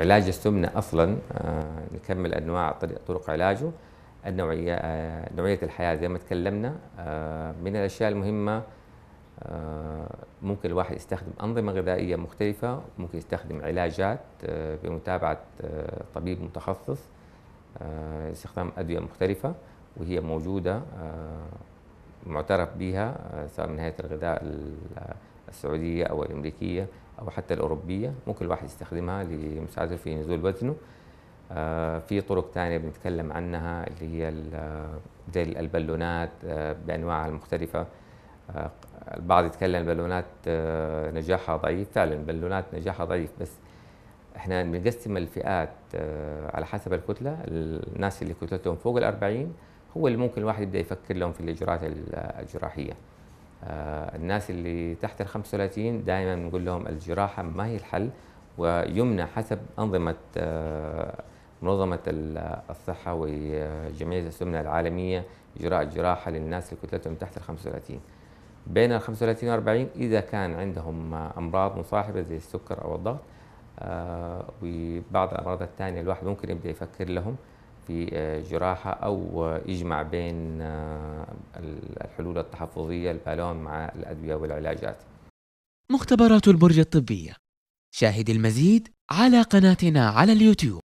علاج السمنة أصلا آه، نكمل أنواع طرق علاجه النوعية آه، نوعية الحياة زي ما تكلمنا آه، من الأشياء المهمة ممكن الواحد يستخدم أنظمة غذائية مختلفة ممكن يستخدم علاجات بمتابعة طبيب متخصص استخدام أدوية مختلفة وهي موجودة معترف بها سواء من هيئة الغذاء السعودية أو الأمريكية او حتى الاوروبيه ممكن الواحد يستخدمها لمساعدته في نزول وزنه آه، في طرق تانية بنتكلم عنها اللي هي آه، زي البالونات آه، بانواعها المختلفه البعض يتكلم البالونات نجاحها ضعيف فعلا البالونات نجاحها ضعيف بس احنا بنقسم الفئات على حسب الكتله الناس اللي كتلتهم فوق ال 40 هو اللي ممكن الواحد يبدا يفكر لهم في الاجراءات الجراحيه آه، الناس اللي تحت ال 35 دائما بنقول لهم الجراحه ما هي الحل ويمنع حسب انظمه آه، منظمه آه، الصحه وجمعيه السمنه العالميه اجراء جراحه للناس اللي كتلتهم تحت ال 35 بين ال 35 و 40 اذا كان عندهم امراض مصاحبه زي السكر او الضغط وبعض الامراض الثانيه الواحد ممكن يبدا يفكر لهم في جراحه او يجمع بين الحلول التحفظية البالون مع الأدوية والعلاجات مختبرات البرج الطبية شاهد المزيد على قناتنا على اليوتيوب